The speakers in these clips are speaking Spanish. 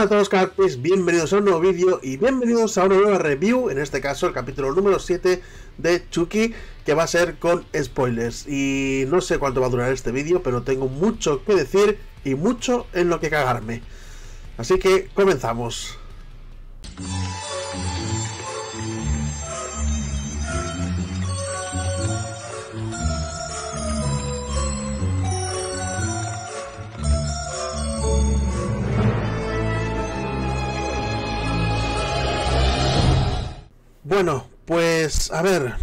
Hola a todos carpys, bienvenidos a un nuevo vídeo y bienvenidos a una nueva review, en este caso el capítulo número 7 de Chucky, que va a ser con spoilers. Y no sé cuánto va a durar este vídeo, pero tengo mucho que decir y mucho en lo que cagarme. Así que comenzamos. Bueno, pues a ver.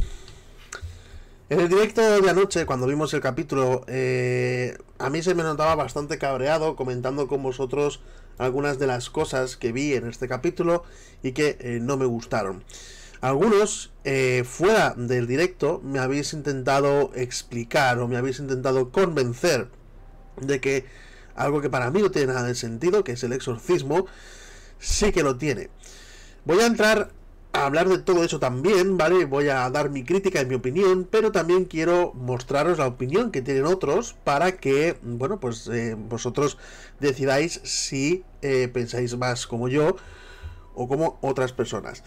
En el directo de anoche, cuando vimos el capítulo, eh, a mí se me notaba bastante cabreado comentando con vosotros algunas de las cosas que vi en este capítulo y que eh, no me gustaron. Algunos, eh, fuera del directo, me habéis intentado explicar o me habéis intentado convencer de que algo que para mí no tiene nada de sentido, que es el exorcismo, sí que lo tiene. Voy a entrar hablar de todo eso también, ¿vale? Voy a dar mi crítica y mi opinión, pero también quiero mostraros la opinión que tienen otros para que, bueno, pues eh, vosotros decidáis si eh, pensáis más como yo o como otras personas.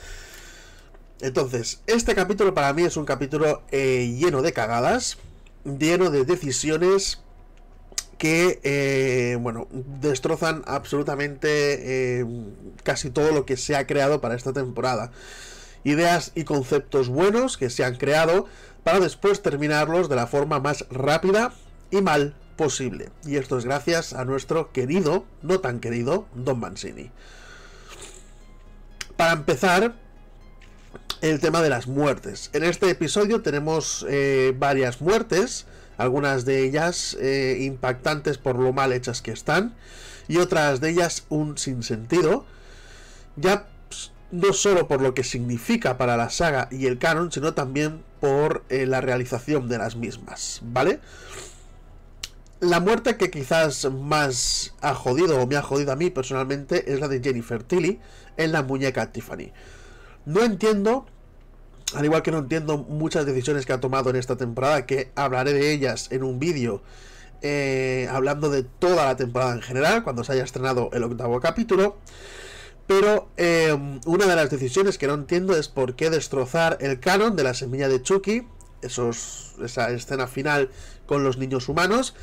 Entonces, este capítulo para mí es un capítulo eh, lleno de cagadas, lleno de decisiones que, eh, bueno, destrozan absolutamente eh, casi todo lo que se ha creado para esta temporada. Ideas y conceptos buenos que se han creado para después terminarlos de la forma más rápida y mal posible. Y esto es gracias a nuestro querido, no tan querido, Don Mancini. Para empezar, el tema de las muertes. En este episodio tenemos eh, varias muertes algunas de ellas eh, impactantes por lo mal hechas que están, y otras de ellas un sinsentido, ya pues, no solo por lo que significa para la saga y el canon, sino también por eh, la realización de las mismas, ¿vale? La muerte que quizás más ha jodido o me ha jodido a mí personalmente es la de Jennifer Tilly en la muñeca Tiffany. No entiendo al igual que no entiendo muchas decisiones que ha tomado en esta temporada, que hablaré de ellas en un vídeo eh, hablando de toda la temporada en general, cuando se haya estrenado el octavo capítulo. Pero eh, una de las decisiones que no entiendo es por qué destrozar el canon de la semilla de Chucky, esa escena final con los niños humanos,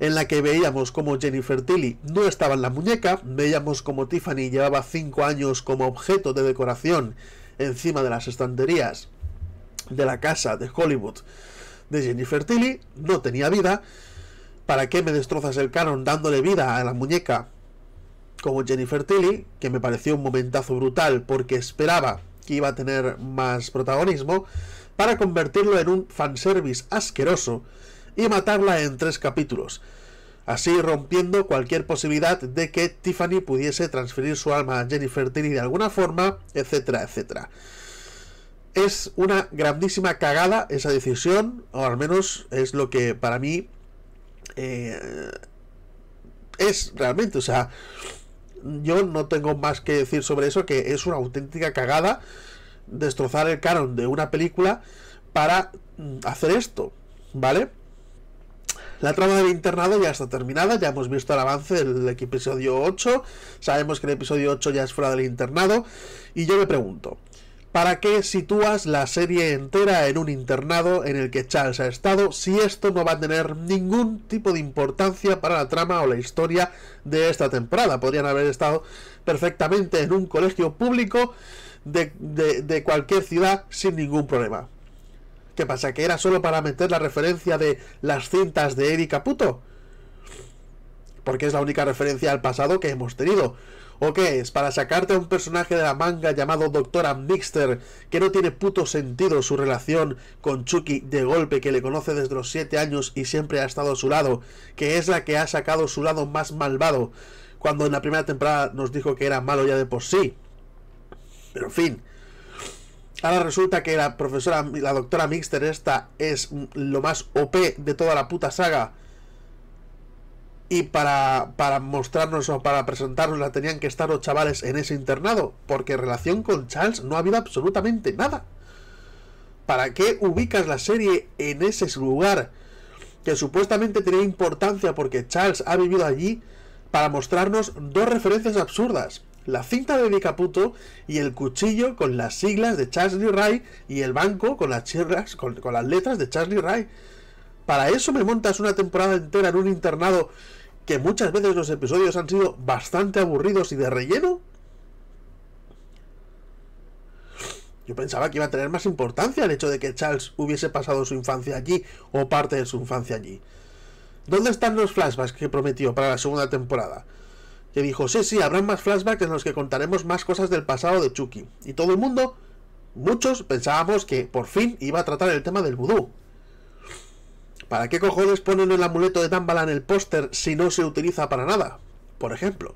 en la que veíamos como Jennifer Tilly no estaba en la muñeca, veíamos como Tiffany llevaba 5 años como objeto de decoración encima de las estanterías de la casa de Hollywood de Jennifer Tilly, no tenía vida. ¿Para qué me destrozas el canon dándole vida a la muñeca como Jennifer Tilly? Que me pareció un momentazo brutal porque esperaba que iba a tener más protagonismo, para convertirlo en un fanservice asqueroso y matarla en tres capítulos así rompiendo cualquier posibilidad de que Tiffany pudiese transferir su alma a Jennifer Tilly de alguna forma, etcétera, etcétera. Es una grandísima cagada esa decisión, o al menos es lo que para mí eh, es realmente, o sea, yo no tengo más que decir sobre eso, que es una auténtica cagada destrozar el canon de una película para mm, hacer esto, ¿vale? La trama del internado ya está terminada, ya hemos visto el avance del episodio 8, sabemos que el episodio 8 ya es fuera del internado, y yo me pregunto, ¿para qué sitúas la serie entera en un internado en el que Charles ha estado si esto no va a tener ningún tipo de importancia para la trama o la historia de esta temporada? Podrían haber estado perfectamente en un colegio público de, de cualquier ciudad sin ningún problema. ¿Qué pasa? ¿Que era solo para meter la referencia de las cintas de Erika, Caputo? Porque es la única referencia al pasado que hemos tenido. ¿O qué es? ¿Para sacarte a un personaje de la manga llamado Doctora Mixter, que no tiene puto sentido su relación con Chucky de golpe, que le conoce desde los 7 años y siempre ha estado a su lado, que es la que ha sacado su lado más malvado, cuando en la primera temporada nos dijo que era malo ya de por sí? Pero en fin, Ahora resulta que la profesora, la doctora Mixter esta es lo más OP de toda la puta saga. Y para, para mostrarnos o para presentarnos la tenían que estar los chavales en ese internado. Porque en relación con Charles no ha habido absolutamente nada. ¿Para qué ubicas la serie en ese lugar? Que supuestamente tenía importancia porque Charles ha vivido allí para mostrarnos dos referencias absurdas la cinta de caputo y el cuchillo con las siglas de Charlie Ray y el banco con las, chirras, con, las letras de Charlie Ray. Para eso me montas una temporada entera en un internado que muchas veces los episodios han sido bastante aburridos y de relleno. Yo pensaba que iba a tener más importancia el hecho de que Charles hubiese pasado su infancia allí o parte de su infancia allí. ¿Dónde están los flashbacks que prometió para la segunda temporada? que dijo, sí, sí, habrá más flashbacks en los que contaremos más cosas del pasado de Chucky. Y todo el mundo, muchos, pensábamos que por fin iba a tratar el tema del vudú. ¿Para qué cojones ponen el amuleto de Dambala en el póster si no se utiliza para nada? Por ejemplo.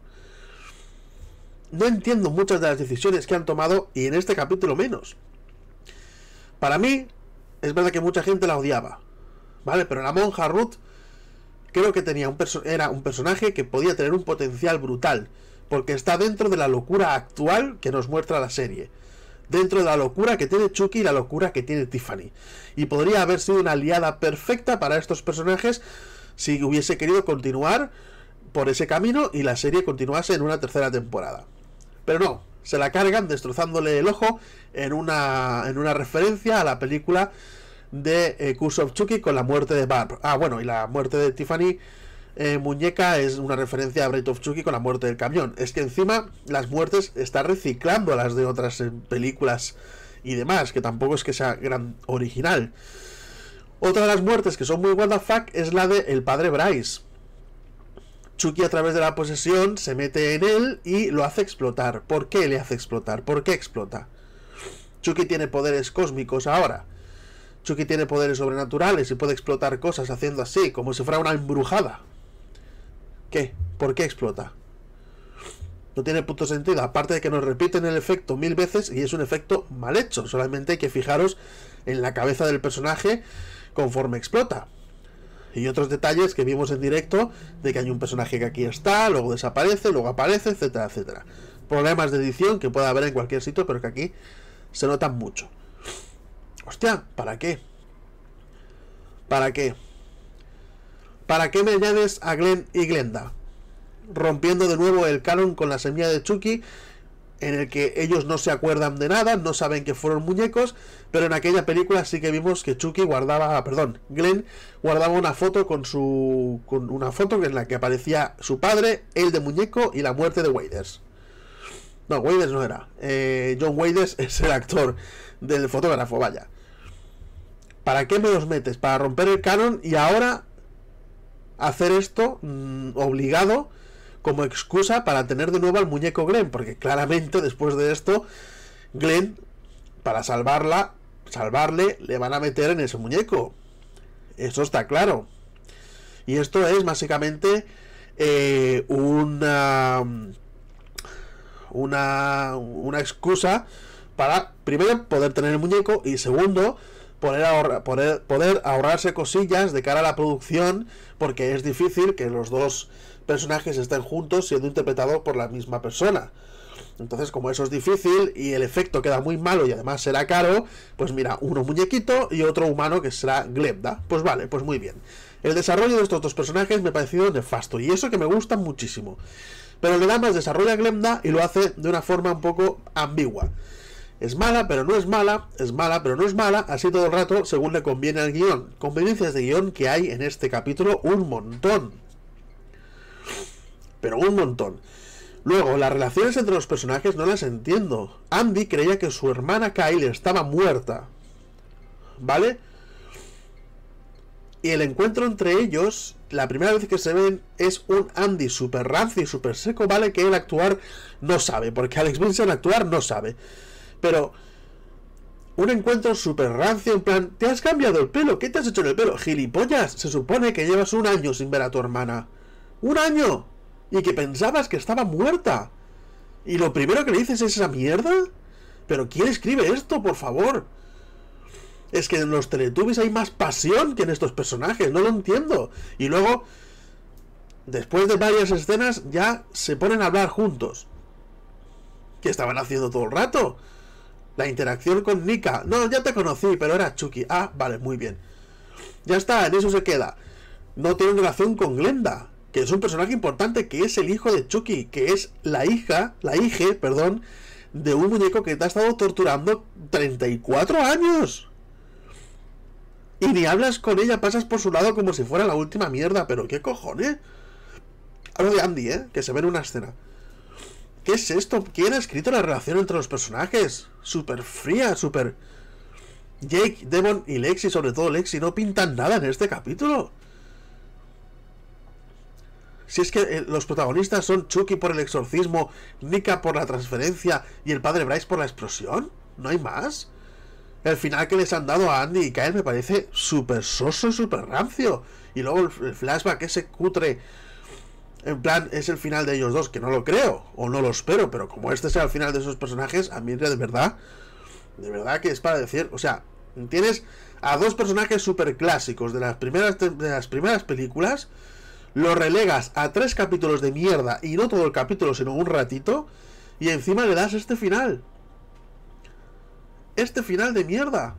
No entiendo muchas de las decisiones que han tomado y en este capítulo menos. Para mí, es verdad que mucha gente la odiaba. ¿Vale? Pero la monja Ruth Creo que tenía un era un personaje que podía tener un potencial brutal, porque está dentro de la locura actual que nos muestra la serie. Dentro de la locura que tiene Chucky y la locura que tiene Tiffany. Y podría haber sido una aliada perfecta para estos personajes si hubiese querido continuar por ese camino y la serie continuase en una tercera temporada. Pero no, se la cargan destrozándole el ojo en una, en una referencia a la película de eh, Curse of Chucky con la muerte de Barb. Ah, bueno, y la muerte de Tiffany eh, Muñeca es una referencia a Breath of Chucky con la muerte del camión. Es que encima las muertes está reciclando las de otras eh, películas y demás, que tampoco es que sea gran original. Otra de las muertes que son muy WTF es la de el padre Bryce. Chucky a través de la posesión se mete en él y lo hace explotar. ¿Por qué le hace explotar? ¿Por qué explota? Chucky tiene poderes cósmicos ahora. Chucky tiene poderes sobrenaturales y puede explotar cosas haciendo así, como si fuera una embrujada. ¿Qué? ¿Por qué explota? No tiene punto sentido, aparte de que nos repiten el efecto mil veces y es un efecto mal hecho. Solamente hay que fijaros en la cabeza del personaje conforme explota. Y otros detalles que vimos en directo de que hay un personaje que aquí está, luego desaparece, luego aparece, etcétera, etcétera. Problemas de edición que puede haber en cualquier sitio, pero que aquí se notan mucho. Hostia, ¿para qué? ¿Para qué? ¿Para qué me añades a Glenn y Glenda? Rompiendo de nuevo el canon con la semilla de Chucky, en el que ellos no se acuerdan de nada, no saben que fueron muñecos, pero en aquella película sí que vimos que Chucky guardaba, ah, perdón, Glenn guardaba una foto con su. con una foto en la que aparecía su padre, el de muñeco y la muerte de Waders. No, Waders no era. Eh, John Waders es el actor del fotógrafo, vaya. ¿Para qué me los metes? Para romper el canon y ahora hacer esto mm, obligado como excusa para tener de nuevo al muñeco Glenn, porque claramente después de esto, Glenn, para salvarla, salvarle, le van a meter en ese muñeco. Eso está claro. Y esto es básicamente eh, una, una, una excusa para, primero, poder tener el muñeco y segundo, poder, poder, ahorrarse cosillas de cara a la producción, porque es difícil que los dos personajes estén juntos siendo interpretados por la misma persona. Entonces, como eso es difícil y el efecto queda muy malo y además será caro, pues mira, uno muñequito y otro humano que será Glebda. Pues vale, pues muy bien. El desarrollo de estos dos personajes me ha parecido nefasto y eso que me gusta muchísimo. Pero le da más desarrollo a Glebda y lo hace de una forma un poco ambigua. Es mala, pero no es mala, es mala, pero no es mala, así todo el rato según le conviene al guión. Conveniencias de guión que hay en este capítulo un montón. Pero un montón. Luego, las relaciones entre los personajes no las entiendo. Andy creía que su hermana Kyle estaba muerta. ¿Vale? Y el encuentro entre ellos, la primera vez que se ven, es un Andy super rancio y super seco, ¿vale? Que él actuar no sabe, porque Alex Vincent actuar no sabe pero un encuentro súper rancio, en plan, te has cambiado el pelo, ¿qué te has hecho en el pelo? Gilipollas, se supone que llevas un año sin ver a tu hermana. ¡Un año! Y que pensabas que estaba muerta. Y lo primero que le dices es esa mierda. ¿Pero quién escribe esto, por favor? Es que en los Teletubbies hay más pasión que en estos personajes, no lo entiendo. Y luego, después de varias escenas, ya se ponen a hablar juntos. ¿Qué estaban haciendo todo el rato? La interacción con Nika. No, ya te conocí, pero era Chucky. Ah, vale, muy bien. Ya está, en eso se queda. No tiene relación con Glenda, que es un personaje importante, que es el hijo de Chucky, que es la hija, la hija, perdón, de un muñeco que te ha estado torturando 34 años. Y ni hablas con ella, pasas por su lado como si fuera la última mierda, pero qué cojones. Hablo de Andy, ¿eh? Que se ve en una escena. ¿Qué es esto? ¿Quién ha escrito la relación entre los personajes? Súper fría, súper... Jake, Devon y Lexi, sobre todo Lexi, no pintan nada en este capítulo. Si es que eh, los protagonistas son Chucky por el exorcismo, Nika por la transferencia y el padre Bryce por la explosión, no hay más. El final que les han dado a Andy y Kyle me parece súper soso, súper rancio. Y luego el flashback ese cutre en plan, es el final de ellos dos, que no lo creo, o no lo espero, pero como este sea el final de esos personajes, a mí de verdad, de verdad que es para decir, o sea, tienes a dos personajes super clásicos de las primeras, de las primeras películas, lo relegas a tres capítulos de mierda, y no todo el capítulo, sino un ratito, y encima le das este final. Este final de mierda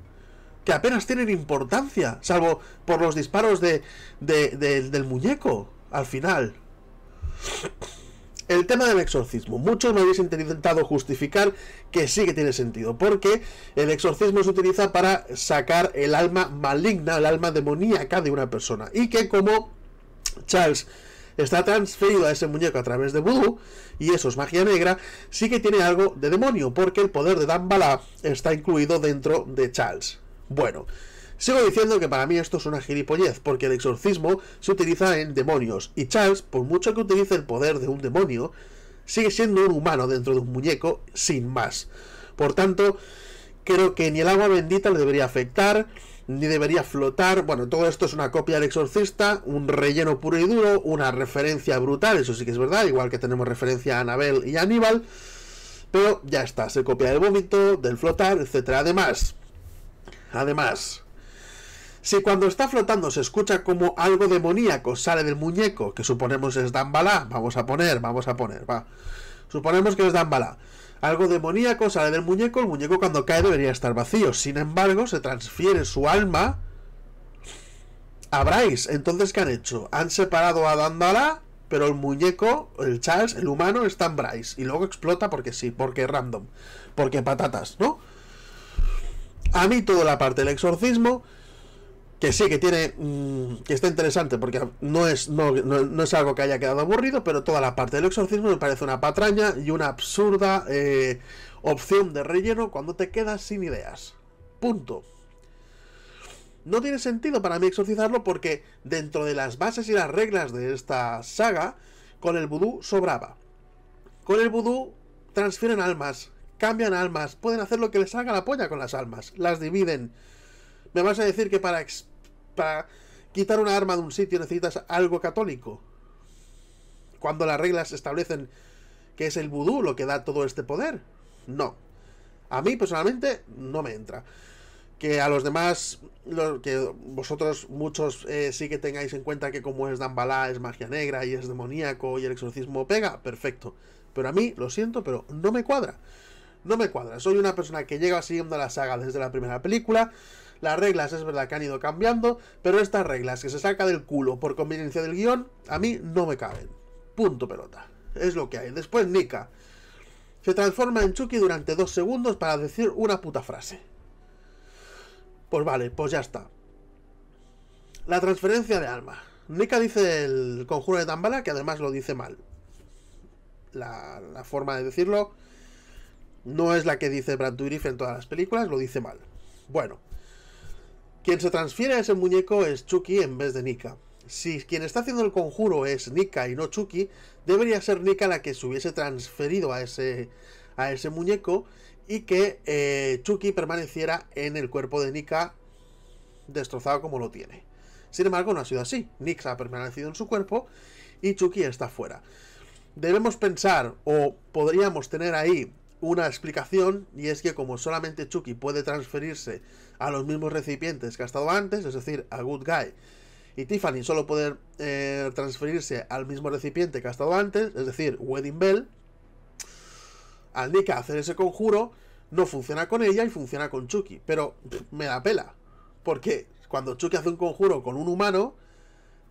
que apenas tienen importancia, salvo por los disparos de, del muñeco al final. El tema del exorcismo. Muchos me habéis intentado justificar que sí que tiene sentido, porque el exorcismo se utiliza para sacar el alma maligna, el alma demoníaca de una persona. Y que como Charles está transferido a ese muñeco a través de Voodoo y eso es magia negra, sí que tiene algo de demonio, porque el poder de Dambala está incluido dentro de Charles. Bueno, Sigo diciendo que para mí esto es una gilipollez, porque el exorcismo se utiliza en demonios, y Charles, por mucho que utilice el poder de un demonio, sigue siendo un humano dentro de un muñeco, sin más. Por tanto, creo que ni el agua bendita le debería afectar, ni debería flotar. Bueno, todo esto es una copia del exorcista, un relleno puro y duro, una referencia brutal, eso sí que es verdad, igual que tenemos referencia a Anabel y a Aníbal. Pero ya está, se copia del vómito, del flotar, etc. Además, además, si cuando está flotando se escucha como algo demoníaco sale del muñeco, que suponemos es Dambala, vamos a poner, vamos a poner, va. Suponemos que es Dambala. Algo demoníaco sale del muñeco, el muñeco cuando cae debería estar vacío. Sin embargo, se transfiere su alma a Bryce. Entonces, ¿qué han hecho? Han separado a Dambala, pero el muñeco, el Charles, el humano, está en Bryce. Y luego explota porque sí, porque random, porque patatas, ¿no? A mí toda la parte del exorcismo que sí, que tiene. Mm, que está interesante, porque no es, no, es algo que haya quedado aburrido, pero toda la parte del exorcismo me parece una patraña y una absurda eh, opción de relleno cuando te quedas sin ideas. Punto. No tiene sentido para mí exorcizarlo porque dentro de las bases y las reglas de esta saga, con el vudú sobraba. Con el vudú transfieren almas, cambian almas, pueden hacer lo que les haga la polla con las almas, las dividen. ¿Me vas a decir que para, para quitar una arma de un sitio necesitas algo católico. Cuando las reglas establecen que es el vudú lo que da todo este poder. No. A mí personalmente no me entra. Que a los demás, que vosotros muchos eh, sí que tengáis en cuenta que como es Dambalá, es magia negra y es demoníaco y el exorcismo pega, perfecto. Pero a mí, lo siento, pero no me cuadra. No me cuadra. Soy una persona que llega siguiendo la saga desde la primera película. Las reglas es verdad que han ido cambiando, pero estas reglas que se saca del culo por conveniencia del guión, a mí no me caben. Punto pelota. Es lo que hay. Después Nika. Se transforma en Chucky durante dos segundos para decir una puta frase. Pues vale, pues ya está. La transferencia de alma. Nika dice el conjuro de Tambala, que además lo dice mal. La, la forma de decirlo no es la que dice Brad Dourif en todas las películas, lo dice mal. Bueno, quien se transfiere a ese muñeco es Chucky en vez de Nika. Si quien está haciendo el conjuro es Nika y no Chucky, debería ser Nika la que se hubiese transferido a ese, a ese muñeco y que eh, Chucky permaneciera en el cuerpo de Nika destrozado como lo tiene. Sin embargo, no ha sido así. Nika ha permanecido en su cuerpo y Chucky está fuera. Debemos pensar o podríamos tener ahí una explicación y es que como solamente Chucky puede transferirse a los mismos recipientes que ha estado antes, es decir, a Good Guy y Tiffany solo poder eh, transferirse al mismo recipiente que ha estado antes, es decir, Wedding Bell. Al Nika hacer ese conjuro no funciona con ella y funciona con Chucky, pero me da pela, porque cuando Chucky hace un conjuro con un humano,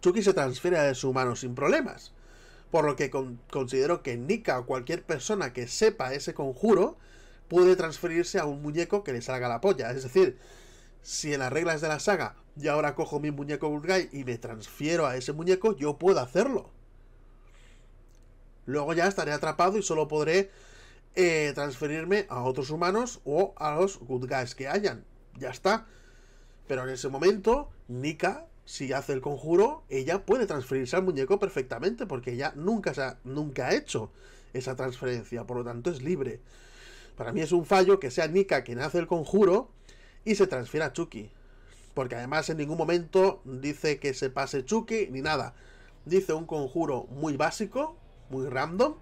Chucky se transfiere a su humano sin problemas. Por lo que considero que Nika o cualquier persona que sepa ese conjuro puede transferirse a un muñeco que le salga la polla. Es decir, si en las reglas de la saga y ahora cojo mi muñeco guy... y me transfiero a ese muñeco, yo puedo hacerlo. Luego ya estaré atrapado y solo podré eh, transferirme a otros humanos o a los good guys que hayan. Ya está. Pero en ese momento, Nika, si hace el conjuro, ella puede transferirse al muñeco perfectamente porque ella nunca, se nunca ha hecho esa transferencia. Por lo tanto, es libre. Para mí es un fallo que sea Nika quien hace el conjuro y se transfiera a Chucky. Porque además en ningún momento dice que se pase Chucky ni nada. Dice un conjuro muy básico, muy random.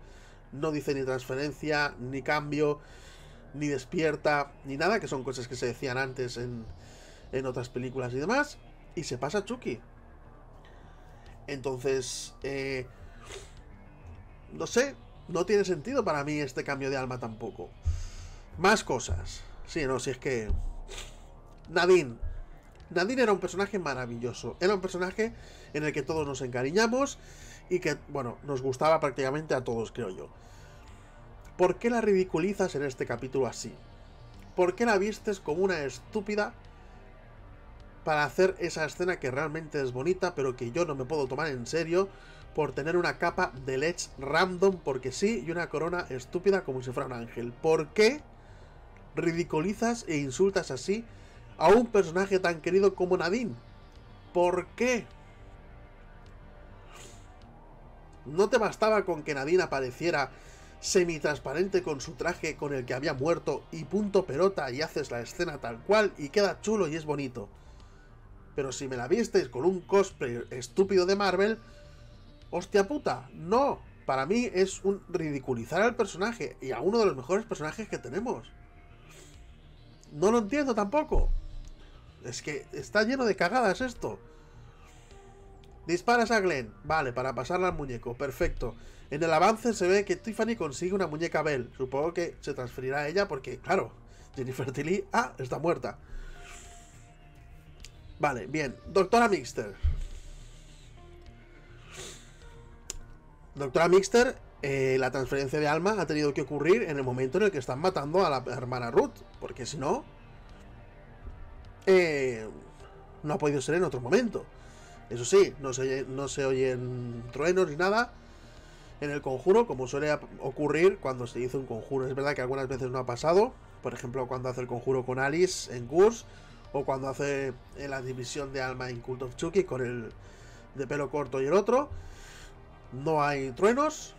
No dice ni transferencia, ni cambio, ni despierta, ni nada, que son cosas que se decían antes en, en otras películas y demás. Y se pasa a Chucky. Entonces, eh, no sé, no tiene sentido para mí este cambio de alma tampoco. Más cosas. Sí, no, si es que... Nadine. Nadine era un personaje maravilloso. Era un personaje en el que todos nos encariñamos y que, bueno, nos gustaba prácticamente a todos, creo yo. ¿Por qué la ridiculizas en este capítulo así? ¿Por qué la vistes como una estúpida para hacer esa escena que realmente es bonita, pero que yo no me puedo tomar en serio? por tener una capa de LEDs random, porque sí, y una corona estúpida como si fuera un ángel. ¿Por qué ridiculizas e insultas así a un personaje tan querido como Nadine? ¿Por qué? ¿No te bastaba con que Nadine apareciera semitransparente con su traje con el que había muerto y punto pelota y haces la escena tal cual y queda chulo y es bonito? Pero si me la visteis con un cosplay estúpido de Marvel, ¡Hostia puta! ¡No! Para mí es un ridiculizar al personaje y a uno de los mejores personajes que tenemos. No lo entiendo tampoco. Es que está lleno de cagadas esto. Disparas a Glenn. Vale, para pasarla al muñeco. Perfecto. En el avance se ve que Tiffany consigue una muñeca Bell. Supongo que se transferirá a ella porque, claro, Jennifer Tilly... Ah, está muerta. Vale, bien. Doctora Mixter. Doctora Mixter, eh, la transferencia de alma ha tenido que ocurrir en el momento en el que están matando a la hermana Ruth, porque si no, eh, no ha podido ser en otro momento. Eso sí, no se, no se oyen truenos ni nada en el conjuro, como suele ocurrir cuando se hizo un conjuro. Es verdad que algunas veces no ha pasado, por ejemplo, cuando hace el conjuro con Alice en Gurs o cuando hace eh, la división de alma en Cult of Chucky con el de pelo corto y el otro no hay truenos,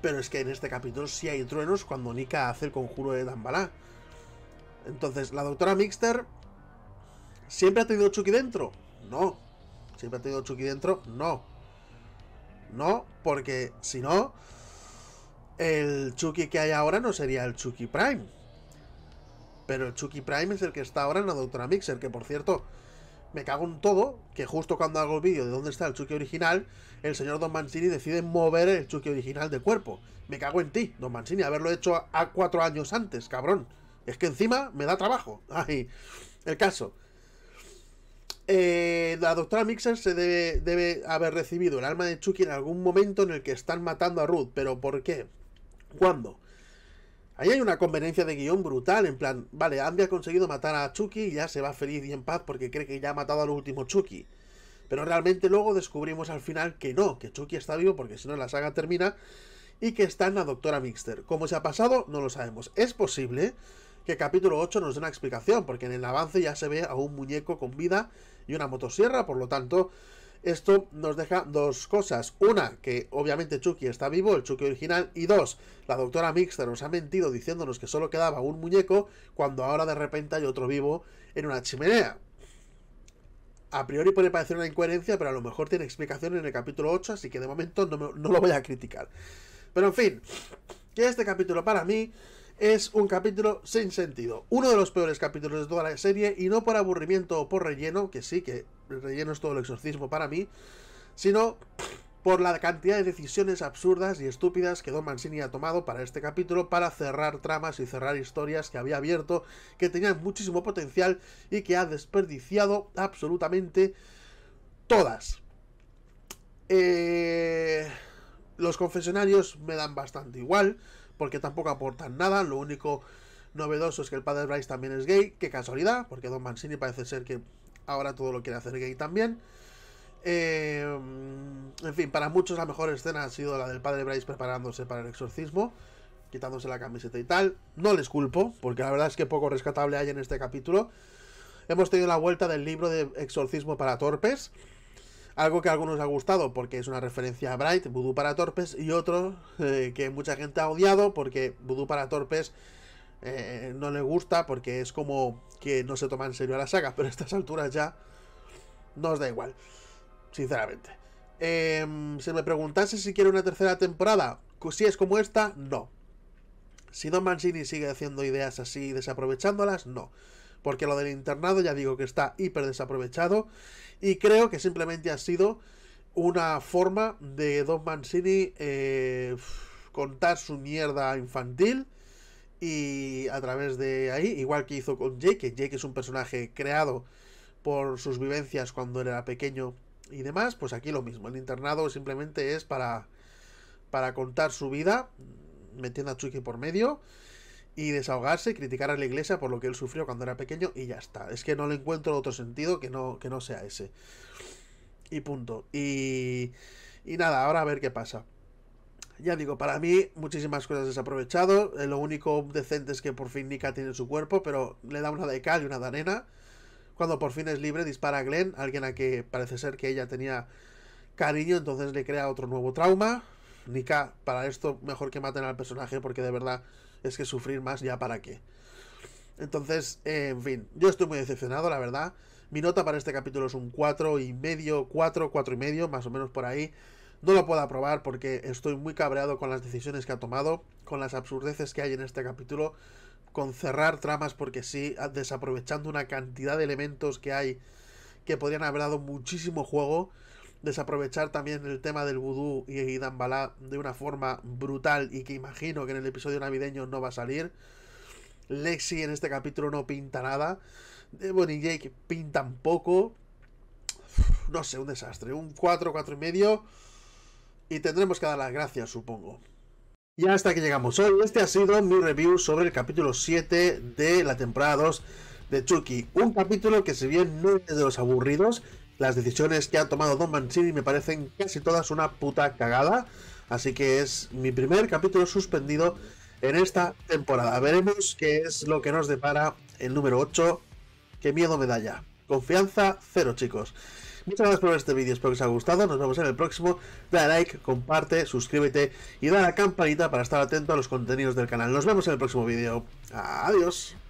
pero es que en este capítulo sí hay truenos cuando Nika hace el conjuro de Dambalá. Entonces, ¿la doctora Mixter siempre ha tenido Chucky dentro? No. ¿Siempre ha tenido Chucky dentro? No. No, porque si no, el Chucky que hay ahora no sería el Chucky Prime. Pero el Chucky Prime es el que está ahora en la Doctora Mixer, que por cierto, me cago en todo, que justo cuando hago el vídeo de dónde está el Chucky original, el señor Don Mancini decide mover el Chucky original de cuerpo. Me cago en ti, Don Mancini, haberlo hecho a, cuatro años antes, cabrón. Es que encima me da trabajo. Ay, el caso. Eh, la doctora Mixer se debe, debe haber recibido el arma de Chucky en algún momento en el que están matando a Ruth, pero ¿por qué? ¿Cuándo? Ahí hay una conveniencia de guión brutal, en plan, vale, Andy ha conseguido matar a Chucky y ya se va feliz y en paz porque cree que ya ha matado al último Chucky. Pero realmente luego descubrimos al final que no, que Chucky está vivo porque si no la saga termina y que está en la Doctora Mixter. ¿Cómo se ha pasado, no lo sabemos. Es posible que capítulo 8 nos dé una explicación, porque en el avance ya se ve a un muñeco con vida y una motosierra, por lo tanto, esto nos deja dos cosas. Una, que obviamente Chucky está vivo, el Chucky original. Y dos, la doctora Mixter nos ha mentido diciéndonos que solo quedaba un muñeco cuando ahora de repente hay otro vivo en una chimenea a priori puede parecer una incoherencia, pero a lo mejor tiene explicación en el capítulo 8, así que de momento no, lo voy a criticar. Pero en fin, que este capítulo para mí es un capítulo sin sentido. Uno de los peores capítulos de toda la serie, y no por aburrimiento o por relleno, que sí, que el relleno es todo el exorcismo para mí, sino por la cantidad de decisiones absurdas y estúpidas que Don Mancini ha tomado para este capítulo, para cerrar tramas y cerrar historias que había abierto, que tenían muchísimo potencial y que ha desperdiciado absolutamente todas. Eh, los confesionarios me dan bastante igual, porque tampoco aportan nada, lo único novedoso es que el padre Bryce también es gay, qué casualidad, porque Don Mancini parece ser que ahora todo lo quiere hacer gay también. Eh, en fin, para muchos la mejor escena ha sido la del padre Bryce preparándose para el exorcismo, quitándose la camiseta y tal. No les culpo, porque la verdad es que poco rescatable hay en este capítulo. Hemos tenido la vuelta del libro de Exorcismo para Torpes. Algo que a algunos ha gustado porque es una referencia a Bright, Voodoo para Torpes, y otro eh, que mucha gente ha odiado porque Voodoo para Torpes eh, no le gusta porque es como que no se toma en serio la saga, pero a estas alturas ya nos da igual sinceramente. Em, si me preguntase si quiere una tercera temporada, si es como esta, no. Si Don Mancini sigue haciendo ideas así, desaprovechándolas, no. Porque lo del internado ya digo que está hiper desaprovechado y creo que simplemente ha sido una forma de Don Mancini eh, contar su mierda infantil y a través de ahí, igual que hizo con Jake, que Jake es un personaje creado por sus vivencias cuando era pequeño y demás, pues aquí lo mismo. El internado simplemente es para, para contar su vida, metiendo a Chucky por medio, y desahogarse, criticar a la iglesia por lo que él sufrió cuando era pequeño, y ya está. Es que no le encuentro otro sentido que no, que no sea ese. Y punto. Y, nada, ahora a ver qué pasa. Ya digo, para mí muchísimas cosas desaprovechado. Eh, lo único decente es que por fin Nika tiene su cuerpo, pero le da una de cal y una de arena. Cuando por fin es libre, dispara a Glenn, alguien a que parece ser que ella tenía cariño, entonces le crea otro nuevo trauma. Nika, para esto mejor que maten al personaje porque de verdad es que sufrir más ya para qué. Entonces, eh, en fin, yo estoy muy decepcionado, la verdad. Mi nota para este capítulo es un cuatro y medio, 4, cuatro y medio, más o menos por ahí. No lo puedo aprobar porque estoy muy cabreado con las decisiones que ha tomado, con las absurdeces que hay en este capítulo con cerrar tramas porque sí, desaprovechando una cantidad de elementos que hay que podrían haber dado muchísimo juego, desaprovechar también el tema del vudú y, Dambalá de una forma brutal y que imagino que en el episodio navideño no va a salir. Lexi en este capítulo no pinta nada. Devon eh, y Jake pintan poco. No sé, un desastre. Un 4, 4 y medio. Y tendremos que dar las gracias, supongo. Y hasta que llegamos hoy, este ha sido mi review sobre el capítulo 7 de la temporada 2 de Chucky. Un capítulo que si bien no es de los aburridos, las decisiones que ha tomado Don Mancini me parecen casi todas una puta cagada. Así que es mi primer capítulo suspendido en esta temporada. Veremos qué es lo que nos depara el número 8. Qué miedo me da ya. Confianza cero, chicos. Muchas gracias por ver este vídeo, espero que os haya gustado. Nos vemos en el próximo. Dale like, comparte, suscríbete y da la campanita para estar atento a los contenidos del canal. Nos vemos en el próximo vídeo. Adiós.